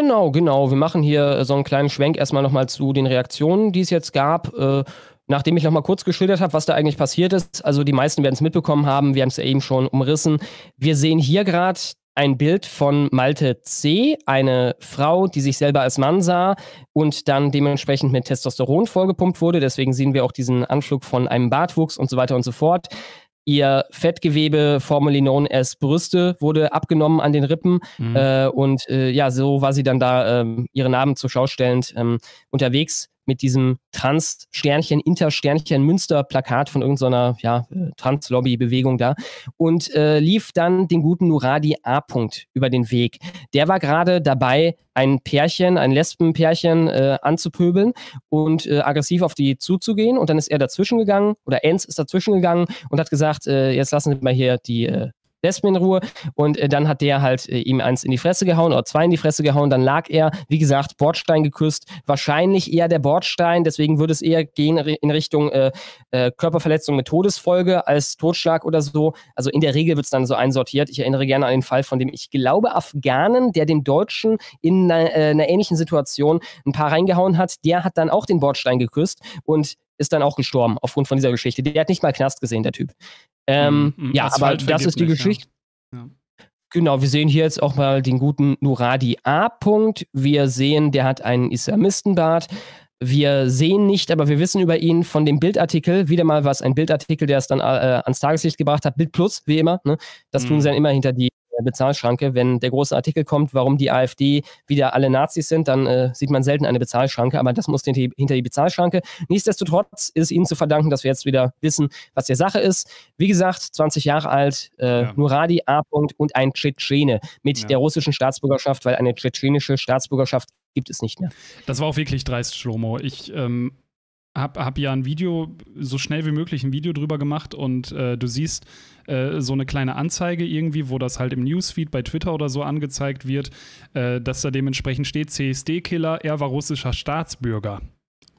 Genau, genau. Wir machen hier äh, so einen kleinen Schwenk erstmal nochmal zu den Reaktionen, die es jetzt gab. Äh, nachdem ich nochmal kurz geschildert habe, was da eigentlich passiert ist. Also die meisten werden es mitbekommen haben, wir haben es ja eben schon umrissen. Wir sehen hier gerade ein Bild von Malte C., eine Frau, die sich selber als Mann sah und dann dementsprechend mit Testosteron vollgepumpt wurde. Deswegen sehen wir auch diesen Anflug von einem Bartwuchs und so weiter und so fort. Ihr Fettgewebe, formerly known as Brüste, wurde abgenommen an den Rippen. Mhm. Äh, und äh, ja, so war sie dann da äh, ihre Namen zur Schau stellend ähm, unterwegs mit diesem Trans-Sternchen, Inter-Sternchen Münster-Plakat von irgendeiner ja, äh, Trans-Lobby-Bewegung da und äh, lief dann den guten Nuradi A. -Punkt über den Weg. Der war gerade dabei, ein Pärchen, ein Lesbenpärchen äh, anzupöbeln und äh, aggressiv auf die zuzugehen. Und dann ist er dazwischen gegangen oder Enz ist dazwischen gegangen und hat gesagt, äh, jetzt lassen Sie mal hier die äh, lässt in Ruhe. Und äh, dann hat der halt äh, ihm eins in die Fresse gehauen oder zwei in die Fresse gehauen. Dann lag er, wie gesagt, Bordstein geküsst. Wahrscheinlich eher der Bordstein. Deswegen würde es eher gehen in Richtung äh, äh, Körperverletzung mit Todesfolge als Totschlag oder so. Also in der Regel wird es dann so einsortiert. Ich erinnere gerne an den Fall, von dem ich glaube, Afghanen, der dem Deutschen in einer, äh, einer ähnlichen Situation ein paar reingehauen hat, der hat dann auch den Bordstein geküsst. Und ist dann auch gestorben aufgrund von dieser Geschichte. Der hat nicht mal Knast gesehen, der Typ. Ähm, mhm, mhm. ja, aber das ist die Geschichte. Ja. Ja. Genau, wir sehen hier jetzt auch mal den guten Nuradi A. -Punkt. Wir sehen, der hat einen Islamistenbart. Wir sehen nicht, aber wir wissen über ihn von dem Bildartikel, wieder mal was, ein Bildartikel, der es dann äh, ans Tageslicht gebracht hat, Bild Plus, wie immer. Ne? Das mhm. tun sie dann immer hinter die Bezahlschranke. Wenn der große Artikel kommt, warum die AfD wieder alle Nazis sind, dann äh, sieht man selten eine Bezahlschranke, aber das muss hinter die, hinter die Bezahlschranke. Nichtsdestotrotz ist Ihnen zu verdanken, dass wir jetzt wieder wissen, was der Sache ist. Wie gesagt, 20 Jahre alt, äh, ja. Nuradi A. und ein Tschetschene mit ja. der russischen Staatsbürgerschaft, weil eine tschetschenische Staatsbürgerschaft gibt es nicht mehr. Das war auch wirklich dreist, Schlomo. Ich ähm, habe hab ja ein Video, so schnell wie möglich ein Video drüber gemacht und äh, du siehst äh, so eine kleine Anzeige irgendwie, wo das halt im Newsfeed bei Twitter oder so angezeigt wird, äh, dass da dementsprechend steht CSD-Killer, er war russischer Staatsbürger.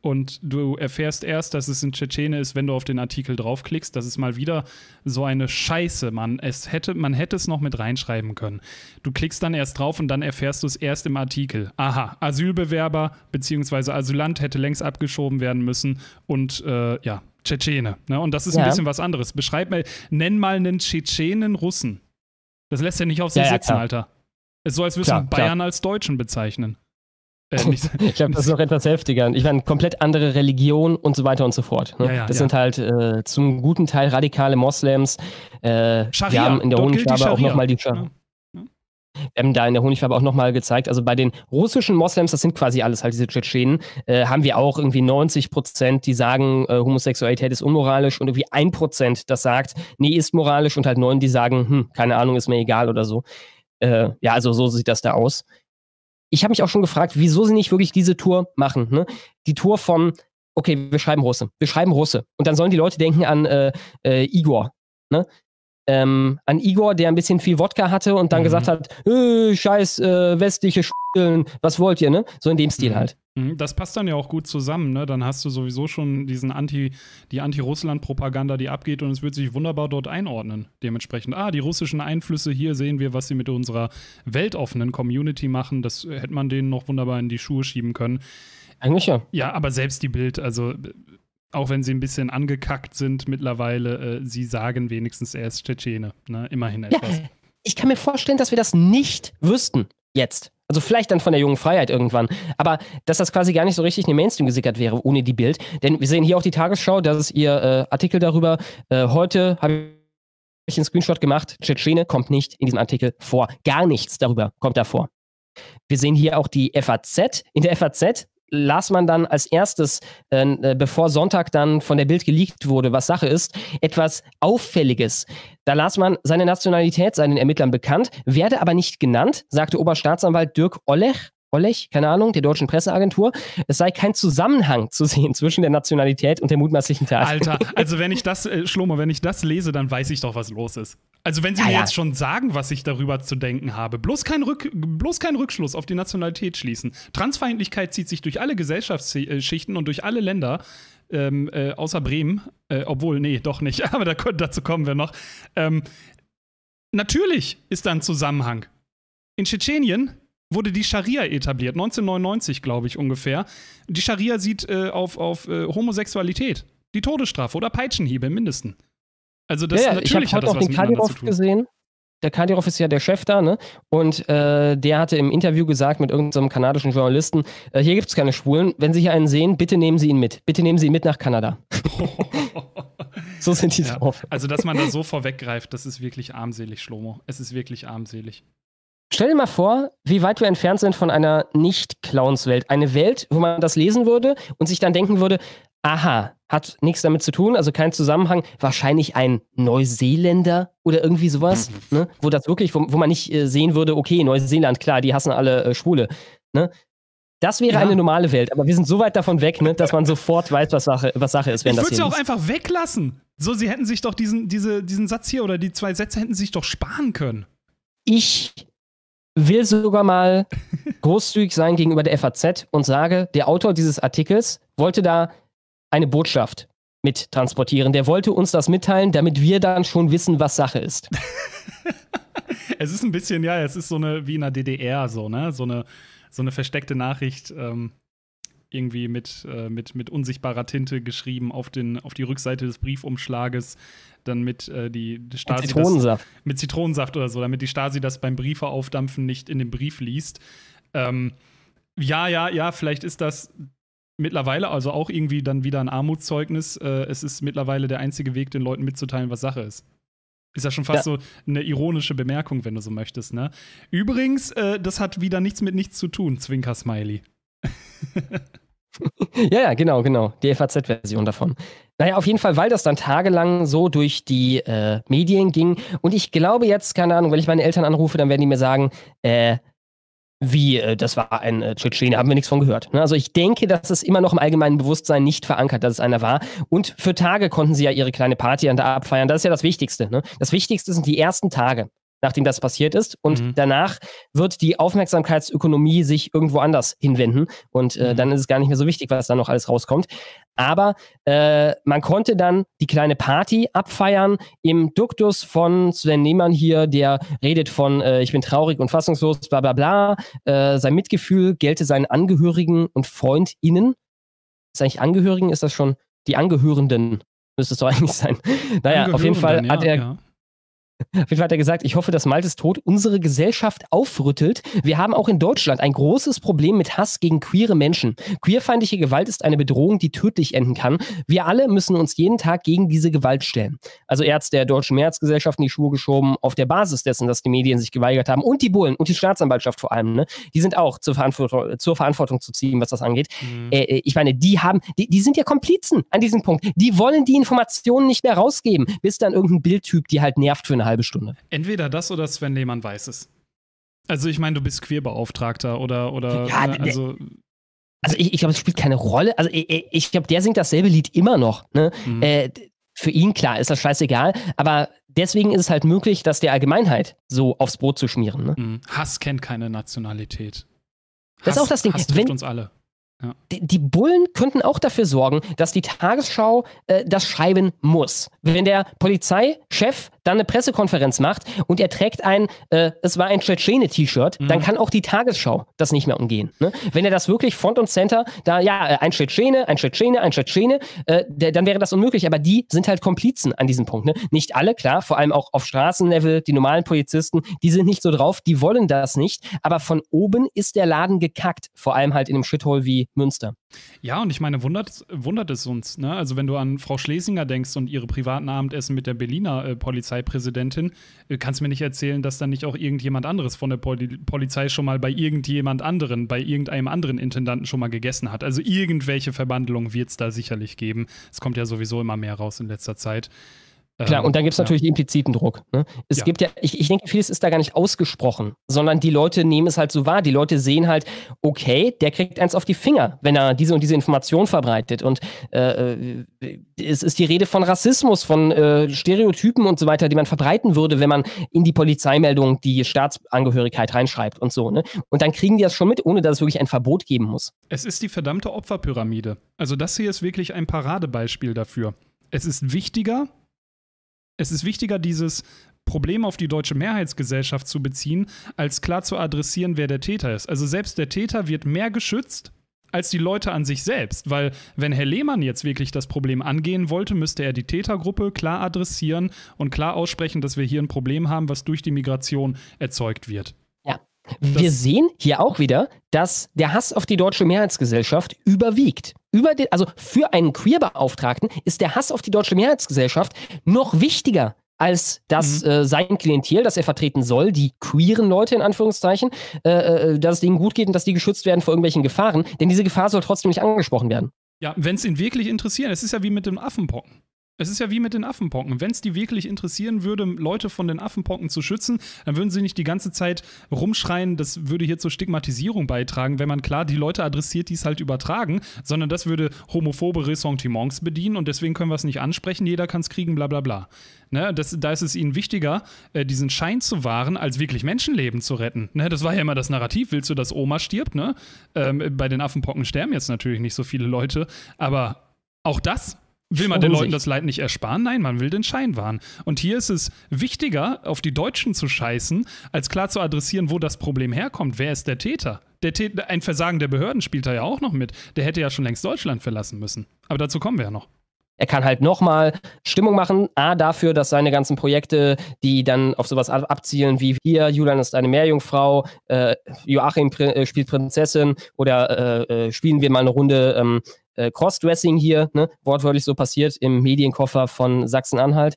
Und du erfährst erst, dass es in Tschetschene ist, wenn du auf den Artikel draufklickst. Das ist mal wieder so eine Scheiße, Mann. Es hätte, man hätte es noch mit reinschreiben können. Du klickst dann erst drauf und dann erfährst du es erst im Artikel. Aha, Asylbewerber bzw. Asylant hätte längst abgeschoben werden müssen. Und äh, ja, Tschetschene. Ne? Und das ist ja. ein bisschen was anderes. Beschreib mal, nenn mal einen Tschetschenen Russen. Das lässt ja nicht auf sich ja, sitzen, ja, Alter. Es ist so, als würdest du Bayern klar. als Deutschen bezeichnen. Äh, ich glaube, das ist noch etwas heftiger. Ich meine, komplett andere Religion und so weiter und so fort. Ne? Ja, ja, das ja. sind halt äh, zum guten Teil radikale Moslems. Äh, Scharia, wir haben in der Honigfarbe auch nochmal die Scharia. Wir haben da in der Honigfarbe auch nochmal gezeigt, also bei den russischen Moslems, das sind quasi alles halt diese Tschetschenen, äh, haben wir auch irgendwie 90 Prozent, die sagen, äh, Homosexualität ist unmoralisch und irgendwie ein Prozent, das sagt, nee, ist moralisch und halt neun, die sagen, hm, keine Ahnung, ist mir egal oder so. Äh, ja, also so sieht das da aus ich habe mich auch schon gefragt, wieso sie nicht wirklich diese Tour machen. Ne? Die Tour von, okay, wir schreiben Russe, wir schreiben Russe. Und dann sollen die Leute denken an äh, äh, Igor. Ne? Ähm, an Igor, der ein bisschen viel Wodka hatte und dann mhm. gesagt hat, äh, scheiß äh, westliche Sch***, was wollt ihr, ne? So in dem Stil mhm. halt. Mhm, das passt dann ja auch gut zusammen, ne? Dann hast du sowieso schon diesen Anti, die Anti-Russland-Propaganda, die abgeht und es wird sich wunderbar dort einordnen. Dementsprechend, ah, die russischen Einflüsse hier sehen wir, was sie mit unserer weltoffenen Community machen. Das hätte man denen noch wunderbar in die Schuhe schieben können. Eigentlich ja. Ja, aber selbst die Bild, also auch wenn sie ein bisschen angekackt sind mittlerweile, äh, sie sagen wenigstens, er ist Tschetschene. Ne? Immerhin etwas. Ja, ich kann mir vorstellen, dass wir das nicht wüssten. Jetzt. Also vielleicht dann von der jungen Freiheit irgendwann. Aber dass das quasi gar nicht so richtig in den Mainstream gesickert wäre ohne die Bild. Denn wir sehen hier auch die Tagesschau, das ist ihr äh, Artikel darüber. Äh, heute habe ich einen Screenshot gemacht. Tschetschene kommt nicht in diesem Artikel vor. Gar nichts darüber kommt da vor. Wir sehen hier auch die FAZ. In der FAZ las man dann als erstes, äh, äh, bevor Sonntag dann von der Bild geleakt wurde, was Sache ist, etwas Auffälliges. Da las man, seine Nationalität seinen Ermittlern bekannt, werde aber nicht genannt, sagte Oberstaatsanwalt Dirk Ollech Olech, keine Ahnung, der deutschen Presseagentur, es sei kein Zusammenhang zu sehen zwischen der Nationalität und der mutmaßlichen Tat. Alter, also wenn ich das, äh, Schlomo, wenn ich das lese, dann weiß ich doch, was los ist. Also wenn Sie ja, mir ja. jetzt schon sagen, was ich darüber zu denken habe, bloß kein, Rück, bloß kein Rückschluss auf die Nationalität schließen. Transfeindlichkeit zieht sich durch alle Gesellschaftsschichten und durch alle Länder. Ähm, äh, außer Bremen, äh, obwohl, nee, doch nicht, aber da, dazu kommen wir noch. Ähm, natürlich ist da ein Zusammenhang. In Tschetschenien wurde die Scharia etabliert, 1999 glaube ich ungefähr. Die Scharia sieht äh, auf, auf äh, Homosexualität die Todesstrafe oder Peitschenhiebe im Mindesten. Also das ja, natürlich ich habe heute auch den Kadirov gesehen. Der Kadirov ist ja der Chef da, ne? Und äh, der hatte im Interview gesagt mit irgendeinem so kanadischen Journalisten, äh, hier gibt es keine Schwulen, wenn Sie hier einen sehen, bitte nehmen Sie ihn mit. Bitte nehmen Sie ihn mit nach Kanada. so sind die ja. drauf. Also, dass man da so vorweggreift, das ist wirklich armselig, Schlomo. Es ist wirklich armselig. Stell dir mal vor, wie weit wir entfernt sind von einer Nicht-Clowns-Welt. Eine Welt, wo man das lesen würde und sich dann denken würde, aha, hat nichts damit zu tun, also kein Zusammenhang, wahrscheinlich ein Neuseeländer oder irgendwie sowas, ne? wo das wirklich, wo, wo man nicht äh, sehen würde, okay, Neuseeland, klar, die hassen alle äh, Schwule. Ne? Das wäre ja. eine normale Welt, aber wir sind so weit davon weg, ne, dass man sofort weiß, was Sache, was Sache ist, wenn ich das Ich würde sie auch einfach weglassen. So, sie hätten sich doch diesen, diese, diesen Satz hier oder die zwei Sätze hätten sich doch sparen können. Ich will sogar mal großzügig sein gegenüber der FAZ und sage, der Autor dieses Artikels wollte da eine Botschaft mit transportieren. Der wollte uns das mitteilen, damit wir dann schon wissen, was Sache ist. es ist ein bisschen, ja, es ist so eine wie in der DDR, so, ne? So eine, so eine versteckte Nachricht. Ähm irgendwie mit, äh, mit, mit unsichtbarer Tinte geschrieben auf, den, auf die Rückseite des Briefumschlages, dann mit äh, die, Stasi. Mit Zitronensaft. Das, mit Zitronensaft oder so, damit die Stasi das beim Briefe aufdampfen nicht in den Brief liest. Ähm, ja, ja, ja, vielleicht ist das mittlerweile also auch irgendwie dann wieder ein Armutszeugnis. Äh, es ist mittlerweile der einzige Weg, den Leuten mitzuteilen, was Sache ist. Ist ja schon fast ja. so eine ironische Bemerkung, wenn du so möchtest, ne? Übrigens, äh, das hat wieder nichts mit nichts zu tun, Zwinker Smiley ja, ja, genau, genau. Die FAZ-Version davon. Naja, auf jeden Fall, weil das dann tagelang so durch die äh, Medien ging. Und ich glaube jetzt, keine Ahnung, wenn ich meine Eltern anrufe, dann werden die mir sagen, äh, wie, äh, das war ein äh, Tschetschene, haben wir nichts von gehört. Ne? Also ich denke, dass es immer noch im allgemeinen Bewusstsein nicht verankert, dass es einer war. Und für Tage konnten sie ja ihre kleine Party an der abfeiern. Das ist ja das Wichtigste. Ne? Das Wichtigste sind die ersten Tage nachdem das passiert ist. Und mhm. danach wird die Aufmerksamkeitsökonomie sich irgendwo anders hinwenden. Und äh, mhm. dann ist es gar nicht mehr so wichtig, was da noch alles rauskommt. Aber äh, man konnte dann die kleine Party abfeiern im Duktus von Sven Nehmann hier, der redet von äh, Ich bin traurig und fassungslos, bla bla bla. Äh, sein Mitgefühl gelte seinen Angehörigen und FreundInnen. Ist eigentlich Angehörigen? Ist das schon die Angehörenden? Müsste es doch eigentlich sein. Naja, auf jeden Fall hat er. Ja auf jeden Fall hat er gesagt, ich hoffe, dass Maltes Tod unsere Gesellschaft aufrüttelt. Wir haben auch in Deutschland ein großes Problem mit Hass gegen queere Menschen. Queerfeindliche Gewalt ist eine Bedrohung, die tödlich enden kann. Wir alle müssen uns jeden Tag gegen diese Gewalt stellen. Also er hat der Deutschen Mehrheitsgesellschaft in die Schuhe geschoben, auf der Basis dessen, dass die Medien sich geweigert haben und die Bullen und die Staatsanwaltschaft vor allem. Ne? Die sind auch zur Verantwortung, zur Verantwortung zu ziehen, was das angeht. Mhm. Äh, äh ich meine, die haben, die, die sind ja Komplizen an diesem Punkt. Die wollen die Informationen nicht mehr rausgeben, bis dann irgendein Bildtyp die halt nervt für eine halbe Stunde. Entweder das oder Sven Lehmann weiß es. Also ich meine, du bist Queerbeauftragter oder oder ja, ne, ne, also also ich, ich glaube, es spielt keine Rolle. Also ich, ich glaube, der singt dasselbe Lied immer noch. Ne? Mhm. Äh, für ihn, klar, ist das scheißegal. Aber deswegen ist es halt möglich, das der Allgemeinheit so aufs Brot zu schmieren. Ne? Mhm. Hass kennt keine Nationalität. Hass, das ist auch das Ding. Hass trifft Wenn, uns alle. Ja. Die, die, Bullen könnten auch dafür sorgen, dass die Tagesschau äh, das schreiben muss. Wenn der Polizeichef dann eine Pressekonferenz macht und er trägt ein, äh, es war ein Tschetschene-T-Shirt, mhm. dann kann auch die Tagesschau das nicht mehr umgehen. Ne? Wenn er das wirklich Front und Center, da ja, äh, ein Tschetschene, ein Tschetschene, ein Tschetschene, äh, dann wäre das unmöglich. Aber die sind halt Komplizen an diesem Punkt. Ne? Nicht alle, klar, vor allem auch auf Straßenlevel, die normalen Polizisten, die sind nicht so drauf, die wollen das nicht. Aber von oben ist der Laden gekackt, vor allem halt in einem Shithole wie Münster. Ja, und ich meine, wundert, wundert es uns. Ne? Also, wenn du an Frau Schlesinger denkst und ihre privaten Abendessen mit der Berliner äh, Polizeipräsidentin, äh, kannst du mir nicht erzählen, dass da nicht auch irgendjemand anderes von der Poli Polizei schon mal bei irgendjemand anderen, bei irgendeinem anderen Intendanten schon mal gegessen hat. Also, irgendwelche Verwandlungen wird es da sicherlich geben. Es kommt ja sowieso immer mehr raus in letzter Zeit. Klar, ähm, und dann gibt es natürlich impliziten Druck. Ne? Es ja. gibt ja, ich, ich denke, vieles ist da gar nicht ausgesprochen, sondern die Leute nehmen es halt so wahr. Die Leute sehen halt, okay, der kriegt eins auf die Finger, wenn er diese und diese Information verbreitet. Und äh, äh, es ist die Rede von Rassismus, von äh, Stereotypen und so weiter, die man verbreiten würde, wenn man in die Polizeimeldung die Staatsangehörigkeit reinschreibt und so. Ne? Und dann kriegen die das schon mit, ohne dass es wirklich ein Verbot geben muss. Es ist die verdammte Opferpyramide. Also das hier ist wirklich ein Paradebeispiel dafür. Es ist wichtiger, es ist wichtiger, dieses Problem auf die deutsche Mehrheitsgesellschaft zu beziehen, als klar zu adressieren, wer der Täter ist. Also selbst der Täter wird mehr geschützt als die Leute an sich selbst, weil wenn Herr Lehmann jetzt wirklich das Problem angehen wollte, müsste er die Tätergruppe klar adressieren und klar aussprechen, dass wir hier ein Problem haben, was durch die Migration erzeugt wird. Ja, wir das sehen hier auch wieder, dass der Hass auf die deutsche Mehrheitsgesellschaft überwiegt über den, also für einen Queer-Beauftragten ist der Hass auf die deutsche Mehrheitsgesellschaft noch wichtiger als dass mhm. äh, sein Klientel, das er vertreten soll, die queeren Leute in Anführungszeichen, äh, äh, dass es denen gut geht und dass die geschützt werden vor irgendwelchen Gefahren. Denn diese Gefahr soll trotzdem nicht angesprochen werden. Ja, wenn es ihn wirklich interessiert, es ist ja wie mit dem Affenpocken. Es ist ja wie mit den Affenpocken. Wenn es die wirklich interessieren würde, Leute von den Affenpocken zu schützen, dann würden sie nicht die ganze Zeit rumschreien, das würde hier zur Stigmatisierung beitragen, wenn man klar die Leute adressiert, die es halt übertragen, sondern das würde homophobe Ressentiments bedienen und deswegen können wir es nicht ansprechen, jeder kann es kriegen, bla bla bla. Ne, das, da ist es ihnen wichtiger, äh, diesen Schein zu wahren, als wirklich Menschenleben zu retten. Ne, das war ja immer das Narrativ. Willst du, dass Oma stirbt? Ne? Ähm, bei den Affenpocken sterben jetzt natürlich nicht so viele Leute, aber auch das Will man den Leuten das Leid nicht ersparen? Nein, man will den Schein wahren. Und hier ist es wichtiger, auf die Deutschen zu scheißen, als klar zu adressieren, wo das Problem herkommt. Wer ist der Täter? Der Täter ein Versagen der Behörden spielt da ja auch noch mit. Der hätte ja schon längst Deutschland verlassen müssen. Aber dazu kommen wir ja noch. Er kann halt nochmal Stimmung machen. A, dafür, dass seine ganzen Projekte, die dann auf sowas abzielen, wie hier, Julian ist eine Meerjungfrau, äh, Joachim pr äh, spielt Prinzessin oder äh, äh, spielen wir mal eine Runde ähm, äh, Crossdressing hier, ne, wortwörtlich so passiert, im Medienkoffer von Sachsen-Anhalt.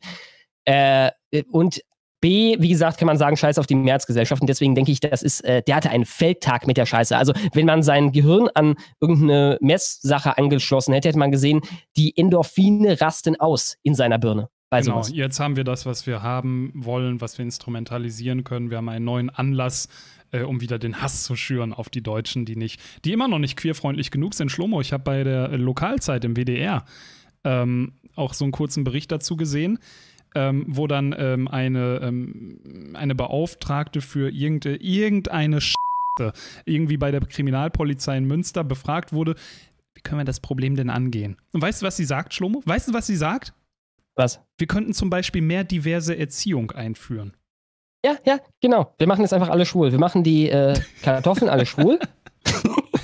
Äh, äh, und B, wie gesagt, kann man sagen, scheiß auf die Märzgesellschaft. Und Deswegen denke ich, das ist, äh, der hatte einen Feldtag mit der Scheiße. Also, wenn man sein Gehirn an irgendeine Messsache angeschlossen hätte, hätte man gesehen, die Endorphine rasten aus in seiner Birne. Genau, jetzt haben wir das, was wir haben wollen, was wir instrumentalisieren können. Wir haben einen neuen Anlass, äh, um wieder den Hass zu schüren auf die Deutschen, die nicht, die immer noch nicht queerfreundlich genug sind. Schlomo, ich habe bei der äh, Lokalzeit im WDR ähm, auch so einen kurzen Bericht dazu gesehen. Ähm, wo dann ähm, eine, ähm, eine Beauftragte für irgende, irgendeine Sch irgendwie bei der Kriminalpolizei in Münster befragt wurde, wie können wir das Problem denn angehen? Und weißt du, was sie sagt, Schlomo? Weißt du, was sie sagt? Was? Wir könnten zum Beispiel mehr diverse Erziehung einführen. Ja, ja, genau. Wir machen jetzt einfach alle schwul. Wir machen die äh, Kartoffeln alle schwul.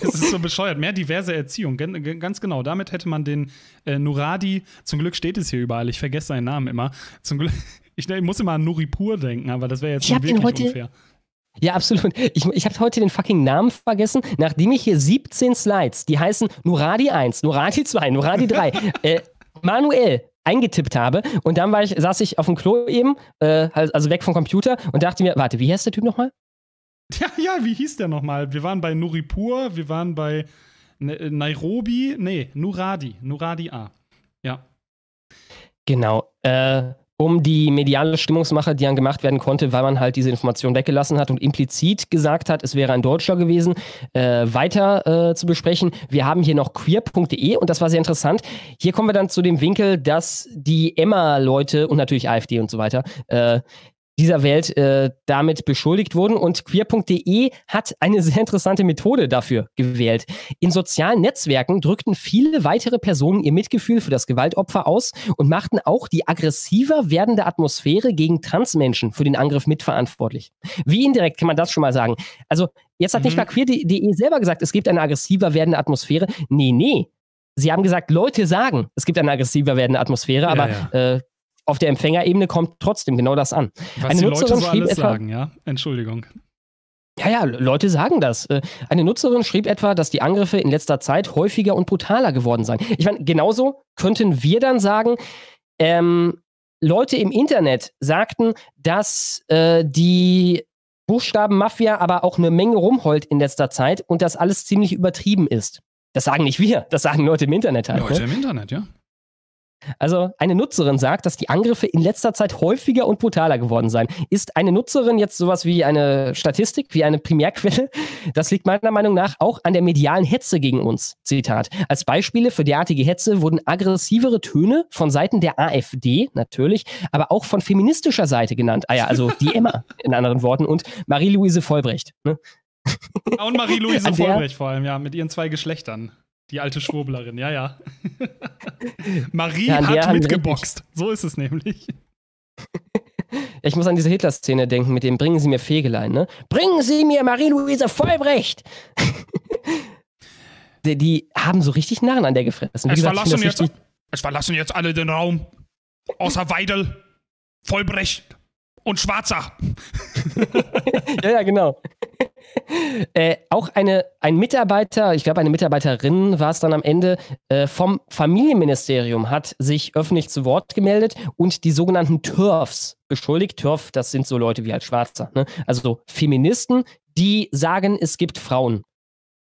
Es ist so bescheuert. Mehr diverse Erziehung, ganz genau. Damit hätte man den äh, Nuradi, zum Glück steht es hier überall, ich vergesse seinen Namen immer. Zum Glück, ich, ich muss immer an Nuripur denken, aber das wäre jetzt ich hab wirklich heute, unfair. Ja, absolut. Ich, ich habe heute den fucking Namen vergessen, nachdem ich hier 17 Slides, die heißen Nuradi 1, Nuradi 2, Nuradi 3, äh, Manuel, eingetippt habe. Und dann war ich, saß ich auf dem Klo eben, äh, halt, also weg vom Computer und dachte mir, warte, wie heißt der Typ nochmal? Ja, ja, wie hieß der nochmal? Wir waren bei Nuripur, wir waren bei ne-, Nairobi, nee, Nuradi, Nuradi A. Ja. Genau. Äh, um die mediale Stimmungsmache, die dann gemacht werden konnte, weil man halt diese Information weggelassen hat und implizit gesagt hat, es wäre ein Deutscher gewesen, äh, weiter äh, zu besprechen. Wir haben hier noch queer.de und das war sehr interessant. Hier kommen wir dann zu dem Winkel, dass die Emma-Leute und natürlich AfD und so weiter äh, dieser Welt äh, damit beschuldigt wurden. Und queer.de hat eine sehr interessante Methode dafür gewählt. In sozialen Netzwerken drückten viele weitere Personen ihr Mitgefühl für das Gewaltopfer aus und machten auch die aggressiver werdende Atmosphäre gegen Transmenschen für den Angriff mitverantwortlich. Wie indirekt kann man das schon mal sagen? Also jetzt hat mhm. nicht mal queer.de selber gesagt, es gibt eine aggressiver werdende Atmosphäre. Nee, nee. Sie haben gesagt, Leute sagen, es gibt eine aggressiver werdende Atmosphäre, ja, aber ja. Äh, auf der Empfängerebene kommt trotzdem genau das an. Was Eine die Nutzerin Leute so alles etwa, sagen, ja? Entschuldigung. Ja, ja, Leute sagen das. Äh, eine Nutzerin schrieb etwa, dass die Angriffe in letzter Zeit häufiger und brutaler geworden seien. Ich meine, genauso könnten wir dann sagen, ähm, Leute im Internet sagten, dass äh, die Buchstabenmafia aber auch eine Menge rumheult in letzter Zeit und dass alles ziemlich übertrieben ist. Das sagen nicht wir, das sagen Leute im Internet halt. Leute ne? im Internet, ja. Also eine Nutzerin sagt, dass die Angriffe in letzter Zeit häufiger und brutaler geworden seien. Ist eine Nutzerin jetzt sowas wie eine Statistik, wie eine Primärquelle? Das liegt meiner Meinung nach auch an der medialen Hetze gegen uns. Zitat. Als Beispiele für derartige Hetze wurden aggressivere Töne von Seiten der AfD natürlich, aber auch von feministischer Seite genannt. Ah ja, also die Emma in anderen Worten und Marie-Louise Vollbrecht. Ne? und Marie-Louise Vollbrecht vor allem, ja, mit ihren zwei Geschlechtern. Die alte Schwurblerin, ja, ja. Marie ja, hat mitgeboxt. So ist es nämlich. Ich muss an diese Hitler-Szene denken, mit dem Bringen Sie mir Fegelein, ne? Bringen Sie mir Marie-Louise Vollbrecht! die, die, haben so richtig Narren an der gefressen. Es, gesagt, verlassen jetzt, es verlassen jetzt alle den Raum. Außer Weidel, Vollbrecht und Schwarzer. ja, ja, genau. äh, auch eine, ein Mitarbeiter, ich glaube eine Mitarbeiterin war es dann am Ende, äh, vom Familienministerium hat sich öffentlich zu Wort gemeldet und die sogenannten TERFs beschuldigt. TERF, das sind so Leute wie halt Schwarzer, ne? also so Feministen, die sagen, es gibt Frauen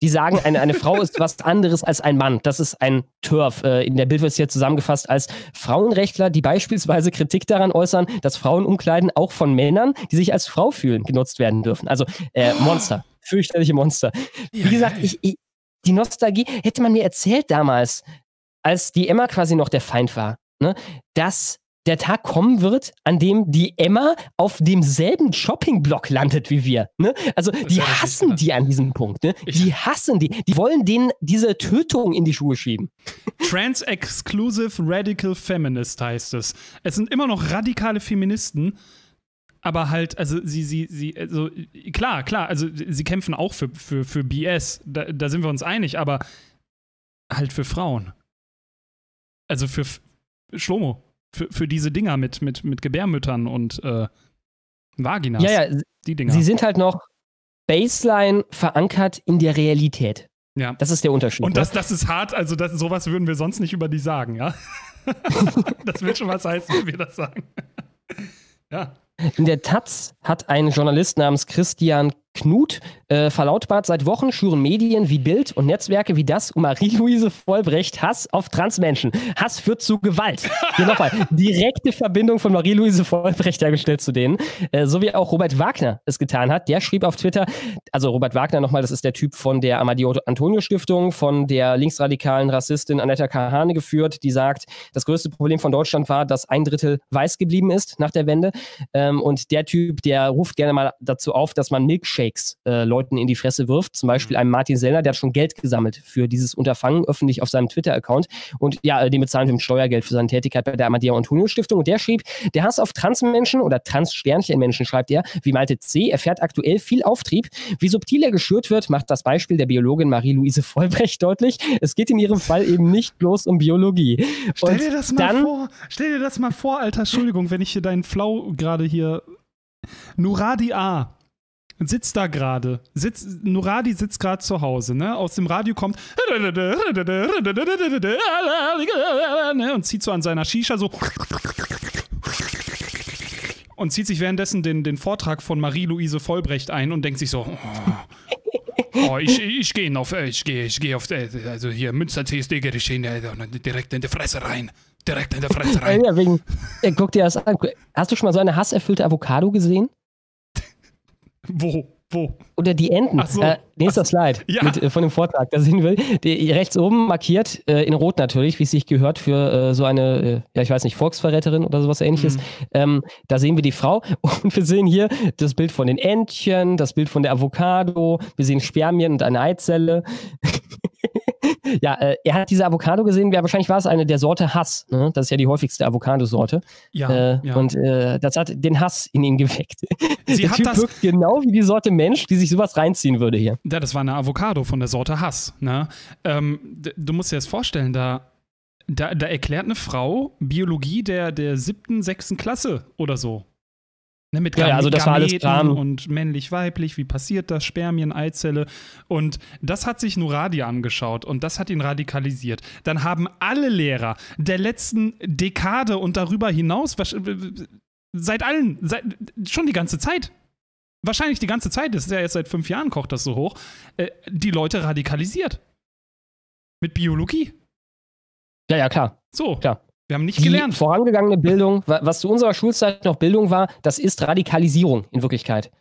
die sagen, eine, eine Frau ist was anderes als ein Mann. Das ist ein Turf. Äh, in der Bild wird es hier zusammengefasst als Frauenrechtler, die beispielsweise Kritik daran äußern, dass Frauenumkleiden auch von Männern, die sich als Frau fühlen, genutzt werden dürfen. Also äh, ah. Monster. Fürchterliche Monster. Wie gesagt, ich, ich, die Nostalgie hätte man mir erzählt damals, als die Emma quasi noch der Feind war, ne, dass der Tag kommen wird, an dem die Emma auf demselben Shoppingblock landet wie wir. Ne? Also die hassen die an diesem Punkt. Ne? Die hassen die. Die wollen denen diese Tötung in die Schuhe schieben. Trans-Exclusive Radical Feminist heißt es. Es sind immer noch radikale Feministen, aber halt, also sie, sie, sie, also klar, klar, also sie kämpfen auch für, für, für BS, da, da sind wir uns einig, aber halt für Frauen. Also für F Schlomo für, für diese Dinger mit, mit, mit Gebärmüttern und äh, Vaginas. Ja, ja, die Dinger. Sie sind halt noch baseline verankert in der Realität. Ja. Das ist der Unterschied. Und ne? das, das ist hart, also das, sowas würden wir sonst nicht über die sagen, ja. das wird schon was heißen, wenn wir das sagen. ja. In der Taz hat ein Journalist namens Christian Knut äh, verlautbart, seit Wochen schüren Medien wie Bild und Netzwerke wie das um Marie-Louise Vollbrecht Hass auf Transmenschen. Hass führt zu Gewalt. Hier nochmal, direkte Verbindung von Marie-Louise Vollbrecht hergestellt zu denen, äh, so wie auch Robert Wagner es getan hat. Der schrieb auf Twitter, also Robert Wagner nochmal, das ist der Typ von der Amadeo-Antonio-Stiftung, von der linksradikalen Rassistin Annetta Kahane geführt, die sagt, das größte Problem von Deutschland war, dass ein Drittel weiß geblieben ist nach der Wende. Ähm, und der Typ, der ruft gerne mal dazu auf, dass man Milkshake Deepfakes äh, Leuten in die Fresse wirft. Zum Beispiel mhm. einem Martin Sellner, der hat schon Geld gesammelt für dieses Unterfangen öffentlich auf seinem Twitter-Account. Und ja, äh, den bezahlen wir mit Steuergeld für seine Tätigkeit bei der Amadeo Antonio Stiftung. Und der schrieb, der Hass auf Transmenschen oder Trans-Sternchen-Menschen, schreibt er, wie Malte C., erfährt aktuell viel Auftrieb. Wie subtil er geschürt wird, macht das Beispiel der Biologin Marie-Louise Vollbrecht deutlich. Es geht in ihrem Fall eben nicht bloß um Biologie. Stell Und dir das mal dann, vor, stell dir das mal vor, Alter, Entschuldigung, wenn ich hier deinen Flau gerade hier. Nuradi A sitzt da gerade, sitzt, Nuradi sitzt gerade zu Hause, ne? Aus dem Radio kommt ne? und zieht so an seiner Shisha so und zieht sich währenddessen den, den Vortrag von Marie-Louise Vollbrecht ein und denkt sich so, oh, oh ich, ich gehe auf, ich gehe, ich gehe auf, also hier Münster CSD geschehen, direkt in die Fresse rein. Direkt in die Fresse rein. Ja, wegen, äh, guck dir das an. Hast du schon mal so eine hasserfüllte Avocado gesehen? Wo? Wo? Oder die Enden. Ach so. Äh, nächster Ach, Slide ja. mit, äh, von dem Vortrag, da sehen wir. Die, rechts oben markiert, äh, in Rot natürlich, wie es sich gehört für äh, so eine, äh, ja, ich weiß nicht, Volksverräterin oder sowas ähnliches. Mhm. Ähm, da sehen wir die Frau und wir sehen hier das Bild von den Entchen, das Bild von der Avocado, wir sehen Spermien und eine Eizelle. Ja, äh, er hat diese Avocado gesehen, ja, wahrscheinlich war es eine der Sorte Hass. Ne? Das ist ja die häufigste Avocadosorte. Ja, äh, ja. Und äh, das hat den Hass in ihm geweckt. Sie der hat typ das wirkt genau wie die Sorte Mensch, die sich sowas reinziehen würde hier. Ja, das war eine Avocado von der Sorte Hass. Ne? Ähm, du musst dir das vorstellen, da, da, da erklärt eine Frau Biologie der, der siebten, sechsten Klasse oder so. Ne, mit Gam ja, also das war alles Kram. und männlich-weiblich, wie passiert das, Spermien, Eizelle. Und das hat sich Nuradi angeschaut und das hat ihn radikalisiert. Dann haben alle Lehrer der letzten Dekade und darüber hinaus, seit allen, seit, schon die ganze Zeit, wahrscheinlich die ganze Zeit, das ist ja jetzt seit fünf Jahren kocht das so hoch, äh, die Leute radikalisiert. Mit Biologie. Ja, ja, klar. So. Klar. Wir haben nicht die gelernt. Vorangegangene Bildung, was zu unserer Schulzeit noch Bildung war, das ist Radikalisierung in Wirklichkeit.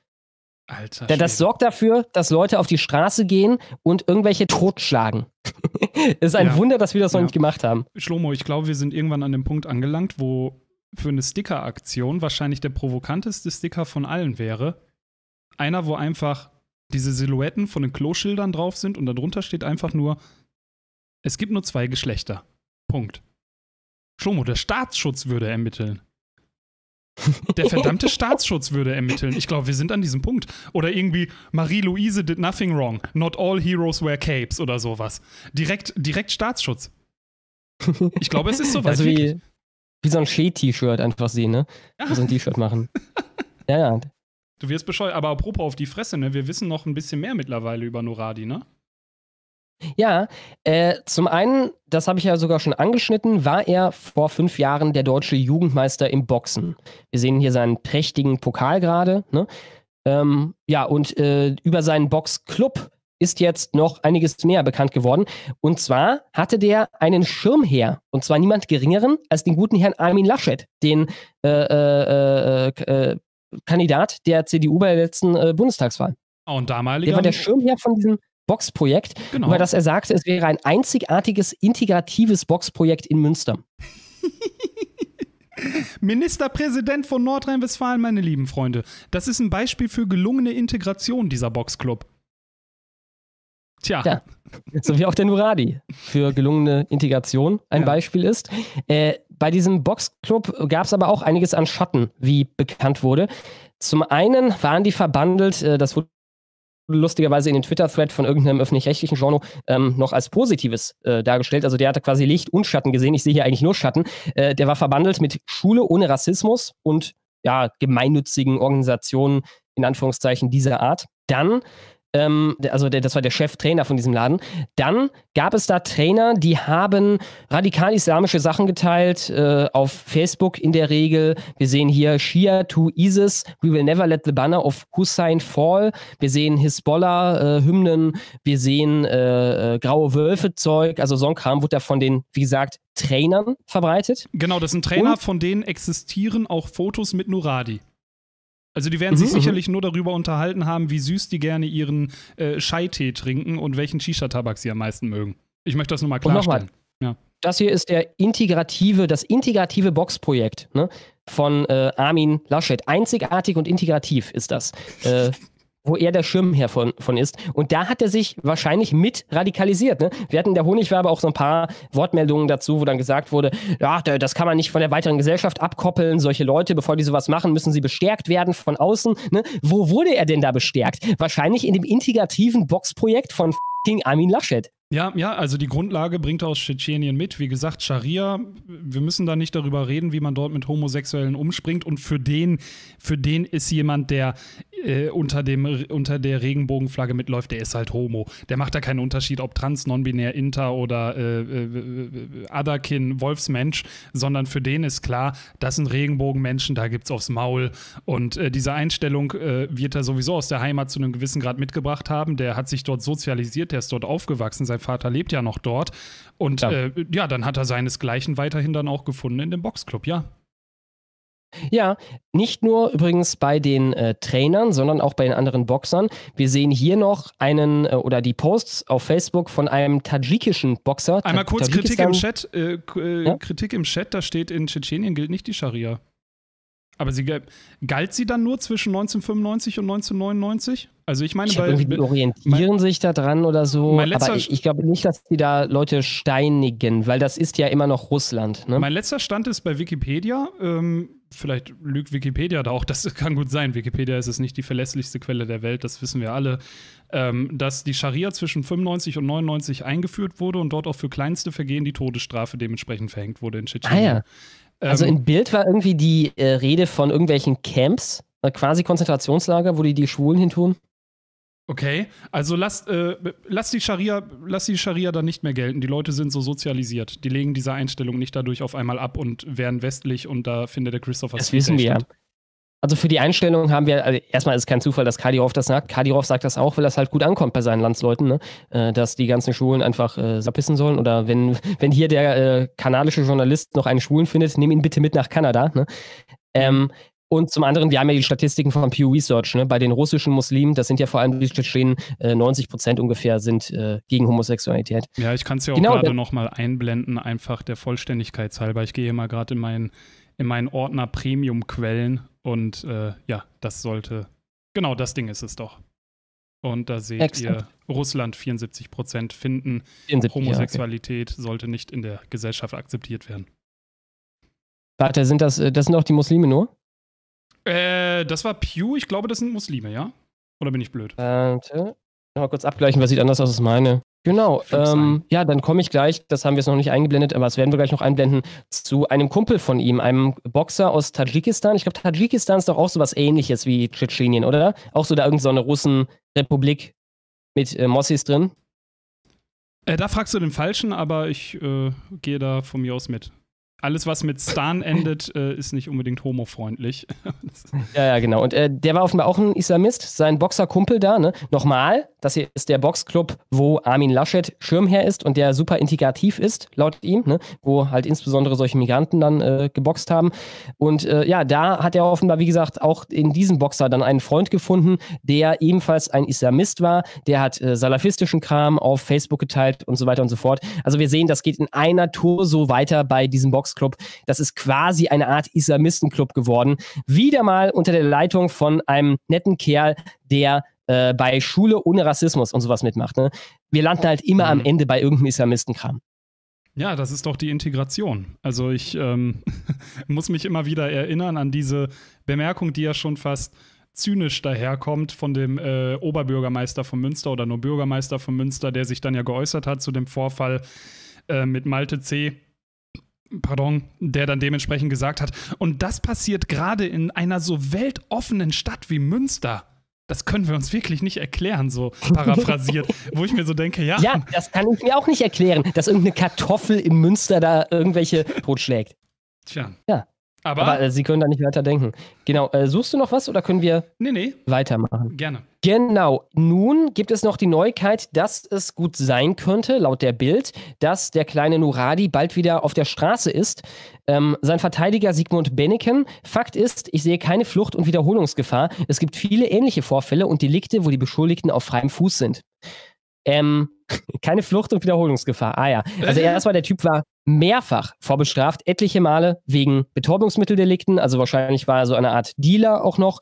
Alter. Denn das sorgt dafür, dass Leute auf die Straße gehen und irgendwelche totschlagen. ist ein ja. Wunder, dass wir das ja. noch nicht gemacht haben. Schlomo, ich glaube, wir sind irgendwann an dem Punkt angelangt, wo für eine Sticker-Aktion wahrscheinlich der provokanteste Sticker von allen wäre. Einer, wo einfach diese Silhouetten von den Kloschildern drauf sind und darunter steht einfach nur, es gibt nur zwei Geschlechter. Punkt. Schomo, der Staatsschutz würde ermitteln. Der verdammte Staatsschutz würde ermitteln. Ich glaube, wir sind an diesem Punkt. Oder irgendwie Marie-Louise did nothing wrong. Not all heroes wear capes oder sowas. Direkt, direkt Staatsschutz. Ich glaube, es ist sowas. Also wie, wie, so ein Schee-T-Shirt einfach sehen, ne? Ja. So ein T-Shirt machen. ja, ja. Du wirst bescheuert. Aber apropos auf die Fresse, ne? Wir wissen noch ein bisschen mehr mittlerweile über Noradi, ne? Ja, äh, zum einen, das habe ich ja sogar schon angeschnitten, war er vor fünf Jahren der deutsche Jugendmeister im Boxen. Wir sehen hier seinen prächtigen Pokal gerade. Ne? Ähm, ja, und äh, über seinen Boxclub ist jetzt noch einiges mehr bekannt geworden. Und zwar hatte der einen Schirmherr, und zwar niemand geringeren als den guten Herrn Armin Laschet, den äh, äh, äh, äh Kandidat der CDU bei der letzten Bundestagswahl. Ah, und damaliger. Der war der Schirmherr von diesem Boxprojekt, genau. über das er sagte, es wäre ein einzigartiges, integratives Boxprojekt in Münster. Ministerpräsident von Nordrhein-Westfalen, meine lieben Freunde. Das ist ein Beispiel für gelungene Integration dieser Boxclub. Tja. Ja. So wie auch der Nuradi für gelungene Integration ein ja. Beispiel ist. Äh, bei diesem Boxclub gab es aber auch einiges an Schatten, wie bekannt wurde. Zum einen waren die verbandelt, äh, das wurde lustigerweise in den Twitter-Thread von irgendeinem öffentlich-rechtlichen Journal ähm, noch als Positives äh, dargestellt. Also der hatte quasi Licht und Schatten gesehen. Ich sehe hier eigentlich nur Schatten. Äh, der war verbandelt mit Schule ohne Rassismus und ja, gemeinnützigen Organisationen in Anführungszeichen dieser Art. Dann ähm, also der, das war der Cheftrainer von diesem Laden. Dann gab es da Trainer, die haben radikal islamische Sachen geteilt äh, auf Facebook in der Regel. Wir sehen hier Shia to ISIS, We will never let the banner of Hussein fall. Wir sehen Hisbollah-Hymnen, äh, wir sehen äh, äh graue Wölfe-Zeug. Also Songkram wurde da von den, wie gesagt, Trainern verbreitet. Genau, das sind Trainer, Und, von denen existieren auch Fotos mit Nuradi. Also die werden mhm, sich mhm. sicherlich nur darüber unterhalten haben, wie süß die gerne ihren äh, Scheitee trinken und welchen Shisha-Tabak sie am meisten mögen. Ich möchte das nur mal klarstellen. Noch ja. Das hier ist der integrative, das integrative Boxprojekt ne? von äh, Armin Laschet. Einzigartig und integrativ ist das. Äh, wo er der Schirmherr von, von ist. Und da hat er sich wahrscheinlich mit radikalisiert. Ne? Wir hatten in der Honigwerbe auch so ein paar Wortmeldungen dazu, wo dann gesagt wurde, ja, das kann man nicht von der weiteren Gesellschaft abkoppeln. Solche Leute, bevor die sowas machen, müssen sie bestärkt werden von außen. Ne? Wo wurde er denn da bestärkt? Wahrscheinlich in dem integrativen Boxprojekt von King Armin Laschet. Ja, ja, also die Grundlage bringt er aus Tschetschenien mit. Wie gesagt, Scharia, wir müssen da nicht darüber reden, wie man dort mit Homosexuellen umspringt. Und für den, für den ist jemand, der äh, unter, dem, unter der Regenbogenflagge mitläuft, der ist halt Homo. Der macht da keinen Unterschied, ob trans, nonbinär, inter oder äh, äh, äh Adakin, Wolfsmensch, sondern für den ist klar, das sind Regenbogenmenschen, da gibt's aufs Maul. Und äh, diese Einstellung äh, wird er sowieso aus der Heimat zu einem gewissen Grad mitgebracht haben. Der hat sich dort sozialisiert, der ist dort aufgewachsen. Sein sein Vater lebt ja noch dort. Und ja, äh, ja dann hat er seinesgleichen weiterhin dann auch gefunden in dem Boxclub, ja. Ja, nicht nur übrigens bei den äh, Trainern, sondern auch bei den anderen Boxern. Wir sehen hier noch einen äh, oder die Posts auf Facebook von einem tadschikischen Boxer. Einmal kurz Kritik im Chat. Äh, äh, ja? Kritik im Chat, da steht in Tschetschenien gilt nicht die Scharia. Aber sie galt sie dann nur zwischen 1995 und 1999? Also ich meine, ich weil, irgendwie, orientieren mein, sich da dran oder so. aber ich, ich glaube nicht, dass die da Leute steinigen, weil das ist ja immer noch Russland. Ne? Mein letzter Stand ist bei Wikipedia. Ähm, vielleicht lügt Wikipedia da auch. Das kann gut sein. Wikipedia ist es nicht die verlässlichste Quelle der Welt. Das wissen wir alle. Ähm, dass die Scharia zwischen 95 und 99 eingeführt wurde und dort auch für kleinste Vergehen die Todesstrafe dementsprechend verhängt wurde in Tschetschenien. Ah, ja. Also im ähm, Bild war irgendwie die äh, Rede von irgendwelchen Camps, äh, quasi Konzentrationslager, wo die die Schwulen hintun. Okay, also lasst, äh, lasst, die Scharia, lasst die Scharia dann nicht mehr gelten. Die Leute sind so sozialisiert. Die legen diese Einstellung nicht dadurch auf einmal ab und werden westlich und da findet der Christopher Das wissen wir ja. Also für die Einstellung haben wir, also erstmal ist es kein Zufall, dass Kadirov das sagt. Kadirov sagt das auch, weil das halt gut ankommt bei seinen Landsleuten, ne? äh, dass die ganzen Schwulen einfach äh, verpissen sollen. Oder wenn, wenn hier der äh, kanadische Journalist noch einen Schwulen findet, nimm ihn bitte mit nach Kanada. Ne? Ähm, und zum anderen, wir haben ja die Statistiken von Pew Research, ne? bei den russischen Muslimen, das sind ja vor allem die Tschetschenen, äh, 90 Prozent ungefähr sind äh, gegen Homosexualität. Ja, ich kann es ja auch genau, gerade nochmal einblenden, einfach der Vollständigkeit halber. Ich gehe hier mal gerade in meinen in meinen Ordner Premium-Quellen und äh, ja, das sollte, genau das Ding ist es doch. Und da seht Excellent. ihr Russland 74 Prozent finden, 74, Homosexualität ja, okay. sollte nicht in der Gesellschaft akzeptiert werden. Warte, sind das, äh, das sind auch die Muslime nur? Äh, das war Pew, ich glaube, das sind Muslime, ja? Oder bin ich blöd? Warte. Äh, mal kurz abgleichen, was sieht anders aus als meine. Genau, ähm, ja, dann komme ich gleich, das haben wir jetzt noch nicht eingeblendet, aber das werden wir gleich noch einblenden, zu einem Kumpel von ihm, einem Boxer aus Tadschikistan. Ich glaube, Tadschikistan ist doch auch so was ähnliches wie Tschetschenien, oder? Auch so da irgendeine so eine Russenrepublik mit äh, Mossis drin. Äh, da fragst du den Falschen, aber ich äh, gehe da von mir aus mit alles, was mit Stan endet, äh, ist nicht unbedingt homofreundlich. ja, ja, genau. Und äh, der war offenbar auch ein Islamist, sein Boxerkumpel da. Ne? Nochmal, das hier ist der Boxclub, wo Armin Laschet Schirmherr ist und der super integrativ ist, laut ihm, ne? wo halt insbesondere solche Migranten dann äh, geboxt haben. Und äh, ja, da hat er offenbar, wie gesagt, auch in diesem Boxer dann einen Freund gefunden, der ebenfalls ein Islamist war. Der hat äh, salafistischen Kram auf Facebook geteilt und so weiter und so fort. Also wir sehen, das geht in einer Tour so weiter bei diesem Boxer. Boxclub. Das ist quasi eine Art Islamistenclub geworden. Wieder mal unter der Leitung von einem netten Kerl, der äh, bei Schule ohne Rassismus und sowas mitmacht. Ne? Wir landen halt immer mhm. am Ende bei irgendeinem Islamistenkram. Ja, das ist doch die Integration. Also ich ähm, muss mich immer wieder erinnern an diese Bemerkung, die ja schon fast zynisch daherkommt von dem äh, Oberbürgermeister von Münster oder nur Bürgermeister von Münster, der sich dann ja geäußert hat zu dem Vorfall äh, mit Malte C., Pardon, der dann dementsprechend gesagt hat. Und das passiert gerade in einer so weltoffenen Stadt wie Münster. Das können wir uns wirklich nicht erklären, so paraphrasiert, wo ich mir so denke, ja. Ja, das kann ich mir auch nicht erklären, dass irgendeine Kartoffel in Münster da irgendwelche totschlägt. Tja. Ja. Aber, Aber äh, Sie können da nicht weiter denken. Genau. Äh, suchst du noch was oder können wir nee, nee. weitermachen? Gerne. Genau. Nun gibt es noch die Neuigkeit, dass es gut sein könnte, laut der Bild, dass der kleine Nuradi bald wieder auf der Straße ist. Ähm, sein Verteidiger Sigmund Benneken. Fakt ist, ich sehe keine Flucht- und Wiederholungsgefahr. Es gibt viele ähnliche Vorfälle und Delikte, wo die Beschuldigten auf freiem Fuß sind. Ähm, keine Flucht und Wiederholungsgefahr. Ah ja. Also erstmal, der Typ war mehrfach vorbestraft, etliche Male wegen Betäubungsmitteldelikten, also wahrscheinlich war er so eine Art Dealer auch noch.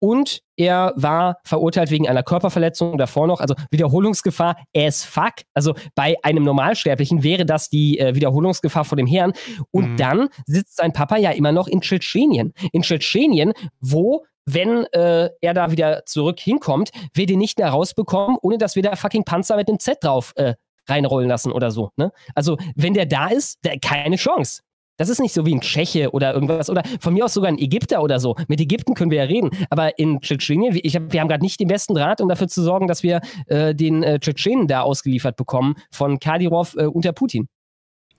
Und er war verurteilt wegen einer Körperverletzung davor noch, also Wiederholungsgefahr as fuck. Also bei einem Normalsterblichen wäre das die äh, Wiederholungsgefahr vor dem Herrn. Und mhm. dann sitzt sein Papa ja immer noch in Tschetschenien. In Tschetschenien, wo wenn äh, er da wieder zurück hinkommt, wir den nicht mehr rausbekommen, ohne dass wir da fucking Panzer mit dem Z drauf äh, reinrollen lassen oder so. Ne? Also, wenn der da ist, der, keine Chance. Das ist nicht so wie ein Tscheche oder irgendwas oder von mir aus sogar ein Ägypter oder so. Mit Ägypten können wir ja reden, aber in Tschetschenien, hab, wir haben gerade nicht den besten Rat, um dafür zu sorgen, dass wir äh, den äh, Tschetschenen da ausgeliefert bekommen von Kadyrov äh, unter Putin.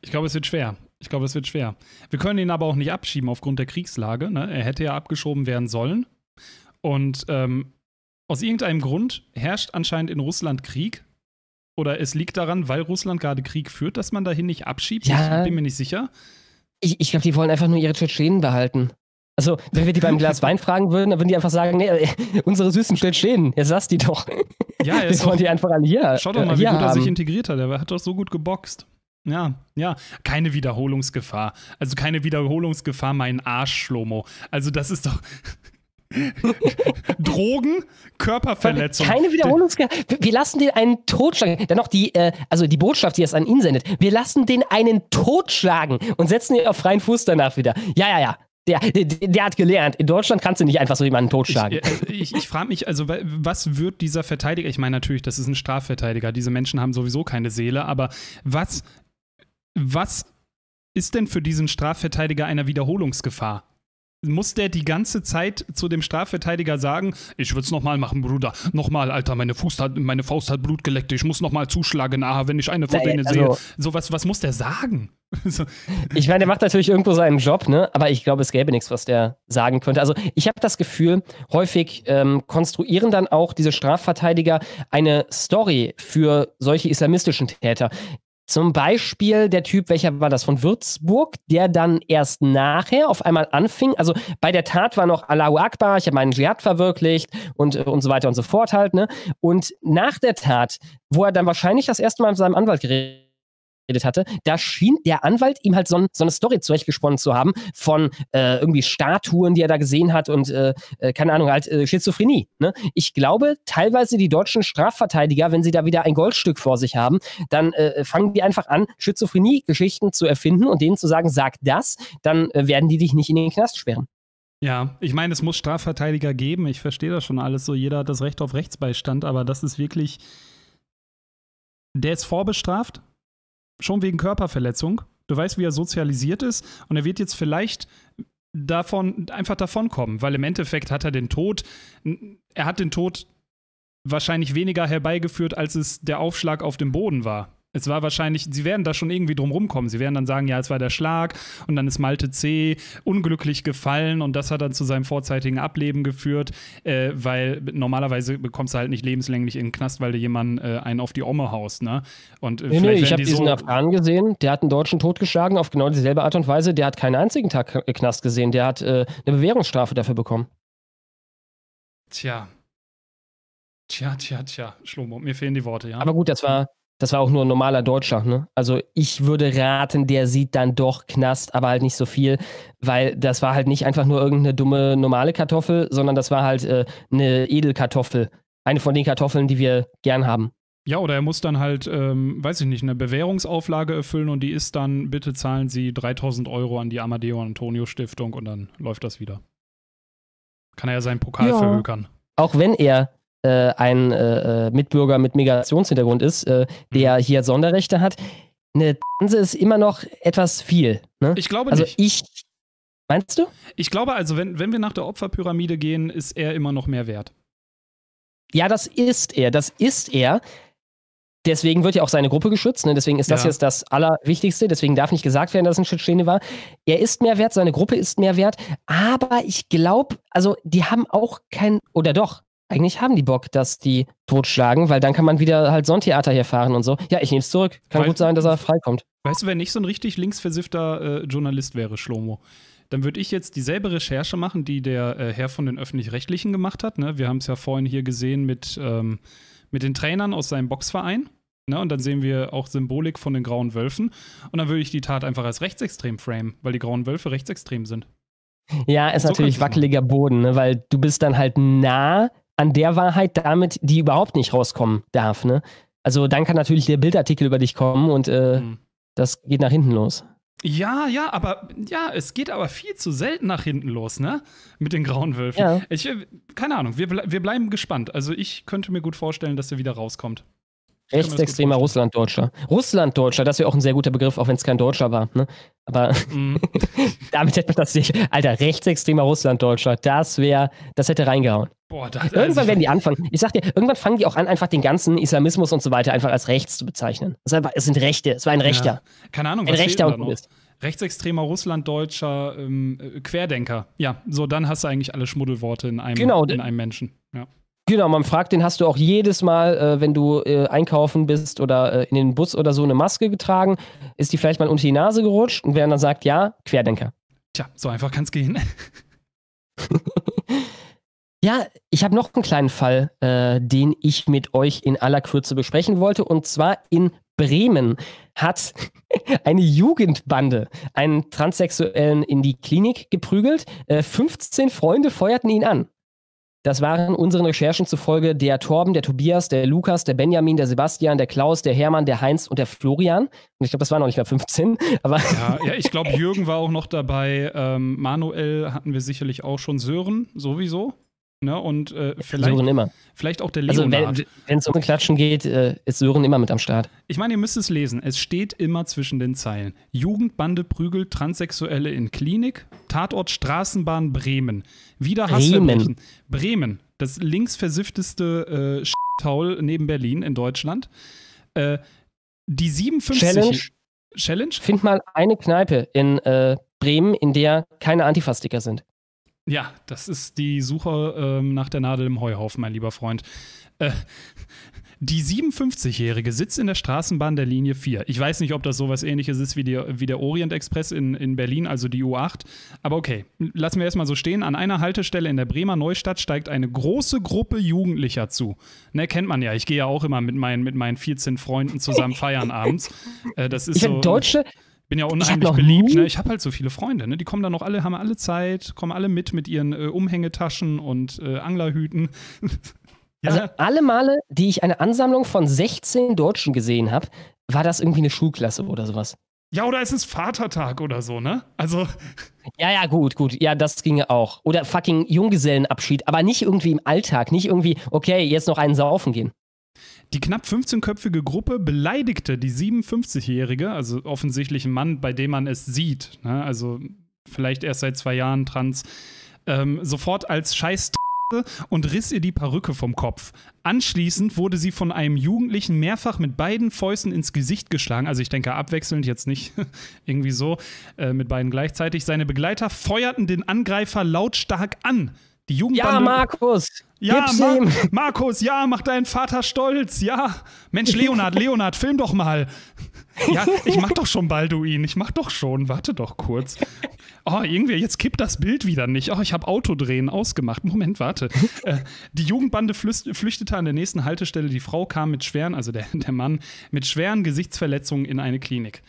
Ich glaube, es wird schwer. Ich glaube, es wird schwer. Wir können ihn aber auch nicht abschieben aufgrund der Kriegslage. Ne? Er hätte ja abgeschoben werden sollen. Und ähm, aus irgendeinem Grund herrscht anscheinend in Russland Krieg. Oder es liegt daran, weil Russland gerade Krieg führt, dass man dahin nicht abschiebt. Ja. Ich bin mir nicht sicher. Ich, ich glaube, die wollen einfach nur ihre Tschetschenen behalten. Also, wenn wir die beim Glas Wein fragen würden, dann würden die einfach sagen: Nee, äh, unsere süßen Tschetschenen, jetzt lass die doch. Ja, jetzt Wir wollen die einfach alle hier. Schau doch äh, mal, wie gut haben. er sich integriert hat. Er hat doch so gut geboxt. Ja, ja, keine Wiederholungsgefahr. Also keine Wiederholungsgefahr, mein Arsch, Schlomo. Also das ist doch, Drogen, Körperverletzung. Keine Wiederholungsgefahr. Wir lassen den einen totschlagen. Dann noch die, äh, also die Botschaft, die es an ihn sendet. Wir lassen den einen totschlagen und setzen ihn auf freien Fuß danach wieder. Ja, ja, ja. Der, der, der, hat gelernt, in Deutschland kannst du nicht einfach so jemanden totschlagen. Ich, äh, ich, ich frage mich, also, was wird dieser Verteidiger? Ich meine natürlich, das ist ein Strafverteidiger. Diese Menschen haben sowieso keine Seele, aber was, was ist denn für diesen Strafverteidiger einer Wiederholungsgefahr? muss der die ganze Zeit zu dem Strafverteidiger sagen, ich würde es nochmal machen, Bruder. Nochmal, Alter, meine, Fuß hat, meine Faust hat Blut geleckt, ich muss nochmal zuschlagen, aha, wenn ich eine von denen also, sehe. So, was, was muss der sagen? so. Ich meine, der macht natürlich irgendwo seinen Job, ne? aber ich glaube, es gäbe nichts, was der sagen könnte. Also ich habe das Gefühl, häufig ähm, konstruieren dann auch diese Strafverteidiger eine Story für solche islamistischen Täter. Zum Beispiel der Typ, welcher war das von Würzburg, der dann erst nachher auf einmal anfing. Also bei der Tat war noch Allahu Akbar, ich habe meinen Dschihad verwirklicht und, äh, und so weiter und so fort halt. Ne? Und nach der Tat, wo er dann wahrscheinlich das erste Mal mit seinem Anwalt geredet geredet hatte, da schien der Anwalt ihm halt so, ein, so eine Story zurechtgesponnen zu haben von äh, irgendwie Statuen, die er da gesehen hat und äh, äh, keine Ahnung, halt äh, Schizophrenie. Ne? Ich glaube, teilweise die deutschen Strafverteidiger, wenn sie da wieder ein Goldstück vor sich haben, dann äh, äh, fangen die einfach an, Schizophrenie-Geschichten zu erfinden und denen zu sagen, sag das, dann werden die dich nicht in den Knast sperren. Ja, ich meine, es muss Strafverteidiger geben. Ich verstehe das schon alles so. Jeder hat das Recht auf Rechtsbeistand, aber das ist wirklich. Der ist vorbestraft, schon wegen Körperverletzung. Du weißt, wie er sozialisiert ist und er wird jetzt vielleicht davon einfach davonkommen, weil im Endeffekt hat er den Tod, er hat den Tod wahrscheinlich weniger herbeigeführt, als es der Aufschlag auf dem Boden war. Es war wahrscheinlich, sie werden da schon irgendwie drum rumkommen. Sie werden dann sagen, ja, es war der Schlag und dann ist Malte C. unglücklich gefallen und das hat dann zu seinem vorzeitigen Ableben geführt, äh, weil normalerweise bekommst du halt nicht lebenslänglich in den Knast, weil du jemanden äh, einen auf die Omme haust. Ne? Und, äh, nee, nee, ich habe die diesen so Afghanen gesehen, der hat einen Deutschen totgeschlagen auf genau dieselbe Art und Weise. Der hat keinen einzigen Tag äh, Knast gesehen. Der hat äh, eine Bewährungsstrafe dafür bekommen. Tja. Tja, tja, tja, Schlomo, mir fehlen die Worte, ja. Aber gut, das war, das war auch nur ein normaler Deutscher, ne? Also ich würde raten, der sieht dann doch Knast, aber halt nicht so viel, weil das war halt nicht einfach nur irgendeine dumme normale Kartoffel, sondern das war halt äh, eine Edelkartoffel. Eine von den Kartoffeln, die wir gern haben. Ja, oder er muss dann halt, ähm, weiß ich nicht, eine Bewährungsauflage erfüllen und die ist dann, bitte zahlen Sie 3000 Euro an die Amadeo Antonio Stiftung und dann läuft das wieder. Kann er ja seinen Pokal ja. verhökern. Auch wenn er äh, ein äh, äh, Mitbürger mit Migrationshintergrund ist, äh, der mhm. hier Sonderrechte hat, eine Tanze ist immer noch etwas viel. Ne? Ich glaube also nicht. Ich, meinst du? Ich glaube also, wenn, wenn wir nach der Opferpyramide gehen, ist er immer noch mehr wert. Ja, das ist er. Das ist er. Deswegen wird ja auch seine Gruppe geschützt. Ne? Deswegen ist das ja. jetzt das Allerwichtigste. Deswegen darf nicht gesagt werden, dass es ein Tschetschene war. Er ist mehr wert, seine Gruppe ist mehr wert. Aber ich glaube, also die haben auch kein, oder doch, eigentlich haben die Bock, dass die totschlagen, weil dann kann man wieder halt Sonntheater hier fahren und so. Ja, ich nehme es zurück. Kann weil, gut sein, dass er freikommt. Weißt du, wenn ich so ein richtig linksversiffter äh, Journalist wäre, Schlomo, dann würde ich jetzt dieselbe Recherche machen, die der äh, Herr von den Öffentlich-Rechtlichen gemacht hat. Ne? Wir haben es ja vorhin hier gesehen mit, ähm, mit den Trainern aus seinem Boxverein. Ne? Und dann sehen wir auch Symbolik von den grauen Wölfen. Und dann würde ich die Tat einfach als rechtsextrem framen, weil die grauen Wölfe rechtsextrem sind. Ja, ist so natürlich wackeliger Boden, ne? weil du bist dann halt nah an der Wahrheit damit, die überhaupt nicht rauskommen darf. Ne? Also dann kann natürlich der Bildartikel über dich kommen und äh, mhm. das geht nach hinten los. Ja, ja, aber ja, es geht aber viel zu selten nach hinten los, ne? Mit den grauen Wölfen. Ja. Ich, äh, keine Ahnung, wir, wir bleiben gespannt. Also ich könnte mir gut vorstellen, dass er wieder rauskommt. Rechtsextremer Russlanddeutscher. Russlanddeutscher, das wäre auch ein sehr guter Begriff, auch wenn es kein Deutscher war. Ne? Aber mm. damit hätte man das nicht. Alter, rechtsextremer Russlanddeutscher, das wäre, das hätte reingehauen. Boah, da irgendwann werden die anfangen. Ich sag dir, irgendwann fangen die auch an, einfach den ganzen Islamismus und so weiter einfach als rechts zu bezeichnen. Es, sind Rechte, es war ein Rechter. Ja. Keine Ahnung, ein was Rechter und Kommunist. Rechtsextremer Russlanddeutscher ähm, äh, Querdenker. Ja, so dann hast du eigentlich alle Schmuddelworte in einem, genau. in einem Menschen. Ja. Genau, man fragt den, hast du auch jedes Mal, äh, wenn du äh, einkaufen bist oder äh, in den Bus oder so eine Maske getragen, ist die vielleicht mal unter die Nase gerutscht und wer dann sagt, ja, Querdenker. Tja, so einfach kann es gehen. Ja, ich habe noch einen kleinen Fall, äh, den ich mit euch in aller Kürze besprechen wollte. Und zwar in Bremen hat eine Jugendbande einen Transsexuellen in die Klinik geprügelt. Äh, 15 Freunde feuerten ihn an. Das waren unseren Recherchen zufolge der Torben, der Tobias, der Lukas, der Benjamin, der Sebastian, der Klaus, der Hermann, der Heinz und der Florian. Und ich glaube, das waren noch nicht mal 15. Aber ja, ja ich glaube, Jürgen war auch noch dabei. Ähm, Manuel hatten wir sicherlich auch schon. Sören sowieso. Ne? Und äh, vielleicht, Sören immer. vielleicht auch der Leonard. Also wenn es um Klatschen geht, äh, ist Sören immer mit am Start. Ich meine, ihr müsst es lesen. Es steht immer zwischen den Zeilen. Jugendbande prügelt Transsexuelle in Klinik. Tatort Straßenbahn Bremen. Wieder Hassverbrechen. Bremen. Das linksversiffteste äh, Taul neben Berlin in Deutschland. Äh, die 57... Challenge. Challenge? Find mal eine Kneipe in äh, Bremen, in der keine Antifa-Sticker sind. Ja, das ist die Suche ähm, nach der Nadel im Heuhaufen, mein lieber Freund. Äh, die 57-Jährige sitzt in der Straßenbahn der Linie 4. Ich weiß nicht, ob das sowas ähnliches ist wie, die, wie der Orient Express in, in Berlin, also die U8. Aber okay, lassen wir erstmal so stehen. An einer Haltestelle in der Bremer Neustadt steigt eine große Gruppe Jugendlicher zu. Ne, kennt man ja. Ich gehe ja auch immer mit meinen, mit meinen 14 Freunden zusammen feiern abends. Äh, das ist ich so. Deutsche, bin ja unheimlich beliebt. Ne? Ich habe halt so viele Freunde. Ne? Die kommen dann noch alle, haben alle Zeit, kommen alle mit mit ihren äh, Umhängetaschen und äh, Anglerhüten. Also ja. Also alle Male, die ich eine Ansammlung von 16 Deutschen gesehen habe, war das irgendwie eine Schulklasse oder sowas. Ja, oder ist es Vatertag oder so, ne? Also. Ja, ja, gut, gut. Ja, das ginge auch. Oder fucking Junggesellenabschied, aber nicht irgendwie im Alltag, nicht irgendwie, okay, jetzt noch einen saufen gehen. Die knapp 15-köpfige Gruppe beleidigte die 57-Jährige, also offensichtlich ein Mann, bei dem man es sieht, ne? also vielleicht erst seit zwei Jahren trans, ähm, sofort als Scheiß und riss ihr die Perücke vom Kopf. Anschließend wurde sie von einem Jugendlichen mehrfach mit beiden Fäusten ins Gesicht geschlagen. Also ich denke abwechselnd, jetzt nicht irgendwie so, äh, mit beiden gleichzeitig. Seine Begleiter feuerten den Angreifer lautstark an. Die Jugendbande. Ja, Markus! Ja, Ma ihm. Markus, ja, mach deinen Vater stolz, ja. Mensch, Leonard, Leonard, film doch mal. Ja, ich mach doch schon Balduin, ich mach doch schon, warte doch kurz. Oh, irgendwie, jetzt kippt das Bild wieder nicht. Oh, ich habe Autodrehen ausgemacht. Moment, warte. Äh, die Jugendbande flüchtete an der nächsten Haltestelle. Die Frau kam mit schweren, also der, der Mann, mit schweren Gesichtsverletzungen in eine Klinik.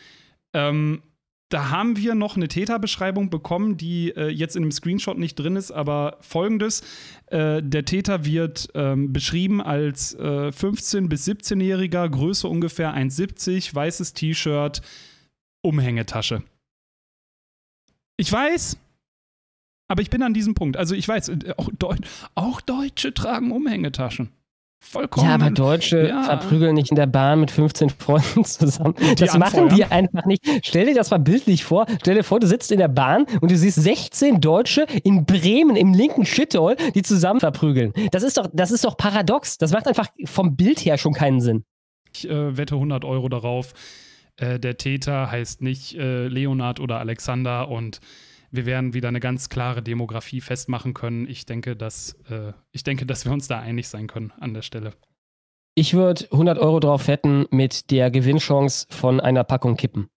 Ähm, da haben wir noch eine Täterbeschreibung bekommen, die äh, jetzt in dem Screenshot nicht drin ist, aber folgendes. Äh, der Täter wird ähm, beschrieben als äh, 15- bis 17-Jähriger, Größe ungefähr 1,70, weißes T-Shirt, Umhängetasche. Ich weiß, aber ich bin an diesem Punkt. Also ich weiß, äh, auch, Deu auch Deutsche tragen Umhängetaschen. Vollkommen. Ja, aber Deutsche ja. verprügeln nicht in der Bahn mit 15 Freunden zusammen. das anfeuern. machen die einfach nicht. Stell dir das mal bildlich vor. Stell dir vor, du sitzt in der Bahn und du siehst 16 Deutsche in Bremen im linken Shithole, die zusammen verprügeln. Das ist doch, das ist doch paradox. Das macht einfach vom Bild her schon keinen Sinn. Ich äh, wette 100 Euro darauf. Äh, der Täter heißt nicht äh, Leonard oder Alexander und wir werden wieder eine ganz klare Demografie festmachen können. Ich denke, dass, äh, ich denke, dass wir uns da einig sein können an der Stelle. Ich würde 100 Euro drauf wetten mit der Gewinnchance von einer Packung Kippen.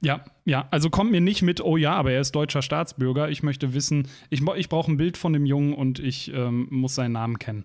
Ja, ja, also kommt mir nicht mit, oh ja, aber er ist deutscher Staatsbürger. Ich möchte wissen, ich, ich brauche ein Bild von dem Jungen und ich ähm, muss seinen Namen kennen.